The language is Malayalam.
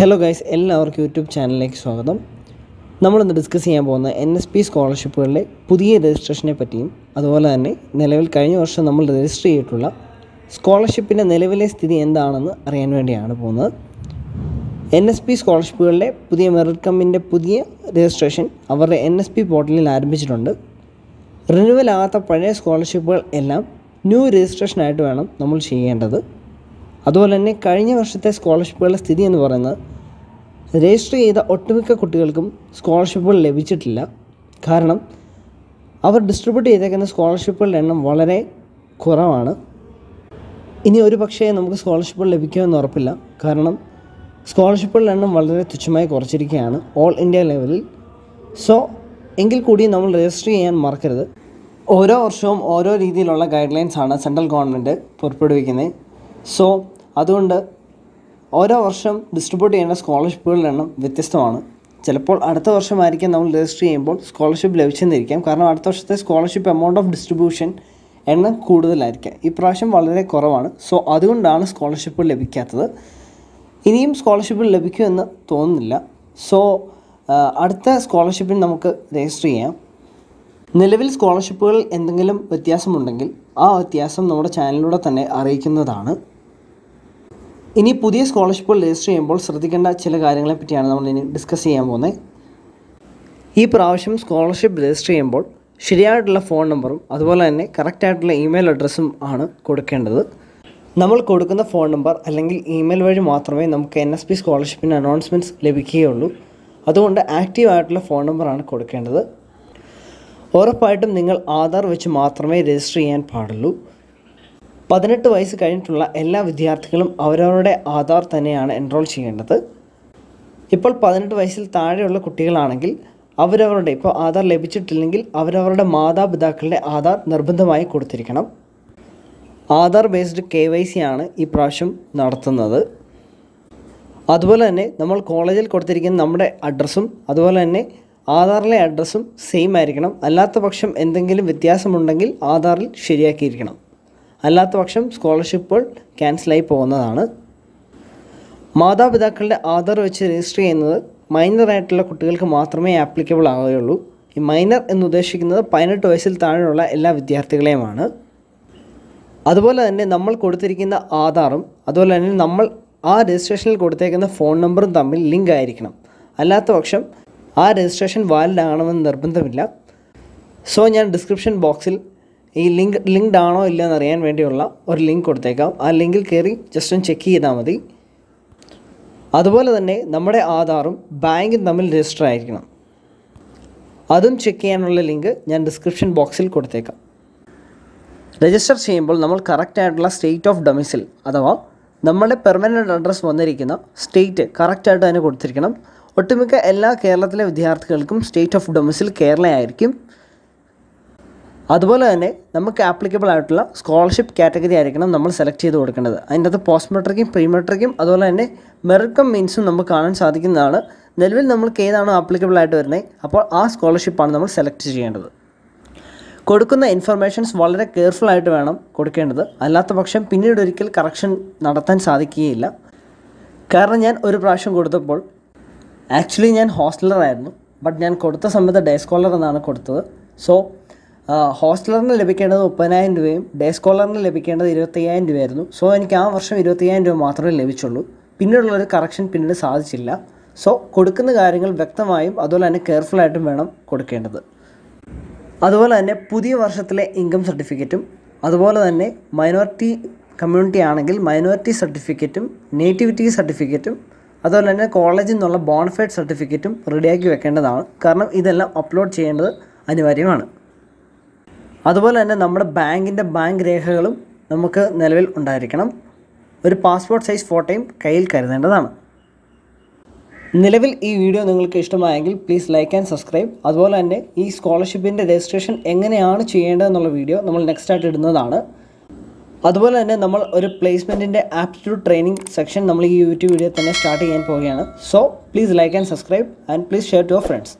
ഹലോ ഗൈസ് എല്ലാവർക്കും യൂട്യൂബ് ചാനലിലേക്ക് സ്വാഗതം നമ്മളിന്ന് ഡിസ്കസ് ചെയ്യാൻ പോകുന്ന എൻ എസ് പി സ്കോളർഷിപ്പുകളിലെ പുതിയ രജിസ്ട്രേഷനെ പറ്റിയും അതുപോലെ തന്നെ നിലവിൽ കഴിഞ്ഞ വർഷം നമ്മൾ രജിസ്റ്റർ ചെയ്തിട്ടുള്ള സ്കോളർഷിപ്പിൻ്റെ നിലവിലെ സ്ഥിതി എന്താണെന്ന് അറിയാൻ വേണ്ടിയാണ് പോകുന്നത് എൻ എസ് പി സ്കോളർഷിപ്പുകളിലെ പുതിയ മെറിറ്റ് കമ്മിൻ്റെ പുതിയ രജിസ്ട്രേഷൻ അവരുടെ എൻ എസ് പി പോർട്ടലിൽ ആരംഭിച്ചിട്ടുണ്ട് റിന്യൂവൽ ആകാത്ത പഴയ സ്കോളർഷിപ്പുകൾ എല്ലാം ന്യൂ രജിസ്ട്രേഷനായിട്ട് വേണം നമ്മൾ ചെയ്യേണ്ടത് അതുപോലെ തന്നെ കഴിഞ്ഞ വർഷത്തെ സ്കോളർഷിപ്പുകളുടെ സ്ഥിതി എന്ന് പറയുന്നത് രജിസ്റ്റർ ചെയ്ത ഒട്ടുമിക്ക കുട്ടികൾക്കും സ്കോളർഷിപ്പുകൾ ലഭിച്ചിട്ടില്ല കാരണം അവർ ഡിസ്ട്രിബ്യൂട്ട് ചെയ്തേക്കുന്ന സ്കോളർഷിപ്പുകളുടെ എണ്ണം വളരെ കുറവാണ് ഇനി ഒരു പക്ഷേ നമുക്ക് സ്കോളർഷിപ്പുകൾ ലഭിക്കുമെന്ന് ഉറപ്പില്ല കാരണം സ്കോളർഷിപ്പുകളുടെ എണ്ണം വളരെ തുച്ഛമായി കുറച്ചിരിക്കുകയാണ് ഓൾ ഇന്ത്യ ലെവലിൽ സോ എങ്കിൽ കൂടി നമ്മൾ രജിസ്റ്റർ ചെയ്യാൻ മറക്കരുത് ഓരോ വർഷവും ഓരോ രീതിയിലുള്ള ഗൈഡ് ലൈൻസാണ് സെൻട്രൽ ഗവൺമെൻറ് പുറപ്പെടുവിക്കുന്നത് സോ അതുകൊണ്ട് ഓരോ വർഷം ഡിസ്ട്രിബ്യൂട്ട് ചെയ്യുന്ന സ്കോളർഷിപ്പുകളുടെ എണ്ണം വ്യത്യസ്തമാണ് ചിലപ്പോൾ അടുത്ത വർഷമായിരിക്കും നമ്മൾ രജിസ്റ്റർ ചെയ്യുമ്പോൾ സ്കോളർഷിപ്പ് ലഭിച്ചെന്നിരിക്കാം കാരണം അടുത്ത വർഷത്തെ സ്കോളർഷിപ്പ് എമൗണ്ട് ഓഫ് ഡിസ്ട്രിബ്യൂഷൻ എണ്ണം കൂടുതലായിരിക്കാം ഇപ്രാവശ്യം വളരെ കുറവാണ് സോ അതുകൊണ്ടാണ് സ്കോളർഷിപ്പ് ലഭിക്കാത്തത് ഇനിയും സ്കോളർഷിപ്പ് ലഭിക്കുമെന്ന് തോന്നുന്നില്ല സോ അടുത്ത സ്കോളർഷിപ്പിന് നമുക്ക് രജിസ്റ്റർ ചെയ്യാം നിലവിൽ സ്കോളർഷിപ്പുകൾ എന്തെങ്കിലും വ്യത്യാസമുണ്ടെങ്കിൽ ആ വ്യത്യാസം നമ്മുടെ ചാനലിലൂടെ തന്നെ അറിയിക്കുന്നതാണ് ഇനി പുതിയ സ്കോളർഷിപ്പുകൾ രജിസ്റ്റർ ചെയ്യുമ്പോൾ ശ്രദ്ധിക്കേണ്ട ചില കാര്യങ്ങളെ പറ്റിയാണ് നമ്മൾ ഇനി ഡിസ്കസ് ചെയ്യാൻ പോകുന്നത് ഈ പ്രാവശ്യം സ്കോളർഷിപ്പ് രജിസ്റ്റർ ചെയ്യുമ്പോൾ ശരിയായിട്ടുള്ള ഫോൺ നമ്പറും അതുപോലെ തന്നെ കറക്റ്റായിട്ടുള്ള ഇമെയിൽ അഡ്രസ്സും ആണ് കൊടുക്കേണ്ടത് നമ്മൾ കൊടുക്കുന്ന ഫോൺ നമ്പർ അല്ലെങ്കിൽ ഇമെയിൽ വഴി മാത്രമേ നമുക്ക് എൻ എസ് പി സ്കോളർഷിപ്പിൻ്റെ അനൗൺസ്മെൻറ്റ്സ് ലഭിക്കുകയുള്ളൂ അതുകൊണ്ട് ആക്റ്റീവ് ആയിട്ടുള്ള ഫോൺ നമ്പറാണ് കൊടുക്കേണ്ടത് ഉറപ്പായിട്ടും നിങ്ങൾ ആധാർ വെച്ച് മാത്രമേ രജിസ്റ്റർ ചെയ്യാൻ പാടുള്ളൂ പതിനെട്ട് വയസ്സ് കഴിഞ്ഞിട്ടുള്ള എല്ലാ വിദ്യാർത്ഥികളും അവരവരുടെ ആധാർ തന്നെയാണ് എൻറോൾ ചെയ്യേണ്ടത് ഇപ്പോൾ പതിനെട്ട് വയസ്സിൽ താഴെയുള്ള കുട്ടികളാണെങ്കിൽ അവരവരുടെ ഇപ്പോൾ ആധാർ ലഭിച്ചിട്ടില്ലെങ്കിൽ അവരവരുടെ മാതാപിതാക്കളുടെ ആധാർ നിർബന്ധമായി കൊടുത്തിരിക്കണം Aadhaar based K Y C ആണ് ഈ പ്രാവശ്യം നടത്തുന്നത് അതുപോലെ തന്നെ നമ്മൾ കോളേജിൽ കൊടുത്തിരിക്കുന്ന നമ്മുടെ അഡ്രസ്സും അതുപോലെ തന്നെ ആധാറിലെ അഡ്രസ്സും സെയിം ആയിരിക്കണം അല്ലാത്ത പക്ഷം എന്തെങ്കിലും വ്യത്യാസമുണ്ടെങ്കിൽ ആധാറിൽ ശരിയാക്കിയിരിക്കണം അല്ലാത്ത പക്ഷം സ്കോളർഷിപ്പുകൾ ക്യാൻസലായി പോകുന്നതാണ് മാതാപിതാക്കളുടെ ആധാർ വെച്ച് രജിസ്റ്റർ ചെയ്യുന്നത് മൈനറായിട്ടുള്ള കുട്ടികൾക്ക് മാത്രമേ ആപ്ലിക്കബിൾ ആവുകയുള്ളൂ ഈ മൈനർ എന്നുദ്ദേശിക്കുന്നത് പതിനെട്ട് വയസ്സിൽ താഴെയുള്ള എല്ലാ വിദ്യാർത്ഥികളെയുമാണ് അതുപോലെ തന്നെ നമ്മൾ കൊടുത്തിരിക്കുന്ന ആധാറും അതുപോലെ തന്നെ നമ്മൾ ആ രജിസ്ട്രേഷനിൽ കൊടുത്തേക്കുന്ന ഫോൺ നമ്പറും തമ്മിൽ ലിങ്ക് ആയിരിക്കണം അല്ലാത്ത പക്ഷം ആ രജിസ്ട്രേഷൻ വാലിഡ് ആകണമെന്ന് നിർബന്ധമില്ല സോ ഞാൻ ഡിസ്ക്രിപ്ഷൻ ബോക്സിൽ ഈ ലിങ്ക് ലിങ്ക്ഡ് ആണോ ഇല്ലയെന്ന് അറിയാൻ വേണ്ടിയുള്ള ഒരു ലിങ്ക് കൊടുത്തേക്കാം ആ ലിങ്കിൽ കയറി ജസ്റ്റ് ഒന്ന് ചെക്ക് ചെയ്താൽ മതി അതുപോലെ തന്നെ നമ്മുടെ ആധാറും ബാങ്കും തമ്മിൽ രജിസ്റ്റർ ആയിരിക്കണം അതും ചെക്ക് ചെയ്യാനുള്ള ലിങ്ക് ഞാൻ ഡിസ്ക്രിപ്ഷൻ ബോക്സിൽ കൊടുത്തേക്കാം രജിസ്റ്റർ ചെയ്യുമ്പോൾ നമ്മൾ കറക്റ്റായിട്ടുള്ള സ്റ്റേറ്റ് ഓഫ് ഡൊമിസിൽ അഥവാ നമ്മുടെ പെർമനൻറ്റ് അഡ്രസ്സ് വന്നിരിക്കുന്ന സ്റ്റേറ്റ് കറക്റ്റായിട്ട് തന്നെ കൊടുത്തിരിക്കണം ഒട്ടുമിക്ക എല്ലാ കേരളത്തിലെ വിദ്യാർത്ഥികൾക്കും സ്റ്റേറ്റ് ഓഫ് ഡൊമിസിൽ കേരള ആയിരിക്കും അതുപോലെ തന്നെ നമുക്ക് ആപ്ലിക്കബിൾ ആയിട്ടുള്ള സ്കോളർഷിപ്പ് കാറ്റഗറി ആയിരിക്കണം നമ്മൾ സെലക്ട് ചെയ്ത് കൊടുക്കേണ്ടത് അതിൻ്റെ അകത്ത് പോസ്റ്റ് മെട്രിക്കും പ്രീ മെട്രിക്കും അതുപോലെ തന്നെ മെറിക്കം മീൻസും നമുക്ക് കാണാൻ സാധിക്കുന്നതാണ് നിലവിൽ നമ്മൾക്ക് ഏതാണോ ആപ്ലിക്കബിൾ ആയിട്ട് വരുന്നത് അപ്പോൾ ആ സ്കോളർഷിപ്പാണ് നമ്മൾ സെലക്ട് ചെയ്യേണ്ടത് കൊടുക്കുന്ന ഇൻഫർമേഷൻസ് വളരെ കെയർഫുൾ ആയിട്ട് വേണം കൊടുക്കേണ്ടത് അല്ലാത്ത പക്ഷം പിന്നീട് ഒരിക്കൽ കറക്ഷൻ നടത്താൻ സാധിക്കുകയില്ല കാരണം ഞാൻ ഒരു പ്രാവശ്യം കൊടുത്തപ്പോൾ ആക്ച്വലി ഞാൻ ഹോസ്റ്റലറായിരുന്നു ബട്ട് ഞാൻ കൊടുത്ത സമയത്ത് ഡേ സ്കോളർ എന്നാണ് കൊടുത്തത് സോ ഹോസ്റ്റലറിന് ലഭിക്കേണ്ടത് മുപ്പതിനായിരം രൂപയും ഡേ സ്കോളറിന് ലഭിക്കേണ്ടത് ഇരുപത്തയ്യായിരം രൂപയായിരുന്നു സോ എനിക്ക് ആ വർഷം ഇരുപത്തയ്യായിരം രൂപ മാത്രമേ ലഭിച്ചുള്ളൂ പിന്നീടുള്ളൊരു കറക്ഷൻ പിന്നീട് സാധിച്ചില്ല സോ കൊടുക്കുന്ന കാര്യങ്ങൾ വ്യക്തമായും അതുപോലെ തന്നെ കെയർഫുള്ളായിട്ടും വേണം കൊടുക്കേണ്ടത് അതുപോലെ തന്നെ പുതിയ വർഷത്തിലെ ഇൻകം സർട്ടിഫിക്കറ്റും അതുപോലെ തന്നെ മൈനോറിറ്റി കമ്മ്യൂണിറ്റി ആണെങ്കിൽ മൈനോറിറ്റി സർട്ടിഫിക്കറ്റും നേറ്റിവിറ്റി സർട്ടിഫിക്കറ്റും അതുപോലെ തന്നെ കോളേജിൽ നിന്നുള്ള ബോൺഫൈഡ് സർട്ടിഫിക്കറ്റും റെഡിയാക്കി വെക്കേണ്ടതാണ് കാരണം ഇതെല്ലാം അപ്ലോഡ് ചെയ്യേണ്ടത് അനിവാര്യമാണ് അതുപോലെ തന്നെ നമ്മുടെ ബാങ്കിൻ്റെ ബാങ്ക് രേഖകളും നമുക്ക് നിലവിൽ ഉണ്ടായിരിക്കണം ഒരു പാസ്പോർട്ട് സൈസ് ഫോട്ടോയും കയ്യിൽ കരുതേണ്ടതാണ് നിലവിൽ ഈ വീഡിയോ നിങ്ങൾക്ക് ഇഷ്ടമായെങ്കിൽ പ്ലീസ് ലൈക്ക് ആൻഡ് സബ്സ്ക്രൈബ് അതുപോലെ തന്നെ ഈ സ്കോളർഷിപ്പിൻ്റെ രജിസ്ട്രേഷൻ എങ്ങനെയാണ് ചെയ്യേണ്ടതെന്നുള്ള വീഡിയോ നമ്മൾ നെക്സ്റ്റ് ആയിട്ട് ഇടുന്നതാണ് അതുപോലെ തന്നെ നമ്മൾ ഒരു പ്ലേസ്മെൻറ്റിൻ്റെ ആപ്റ്റിറ്റ്യൂഡ് ട്രെയിനിങ് സെക്ഷൻ നമ്മൾ ഈ യൂട്യൂബ് വീഡിയോ തന്നെ സ്റ്റാർട്ട് ചെയ്യാൻ പോവുകയാണ് so please like and subscribe and please share to your friends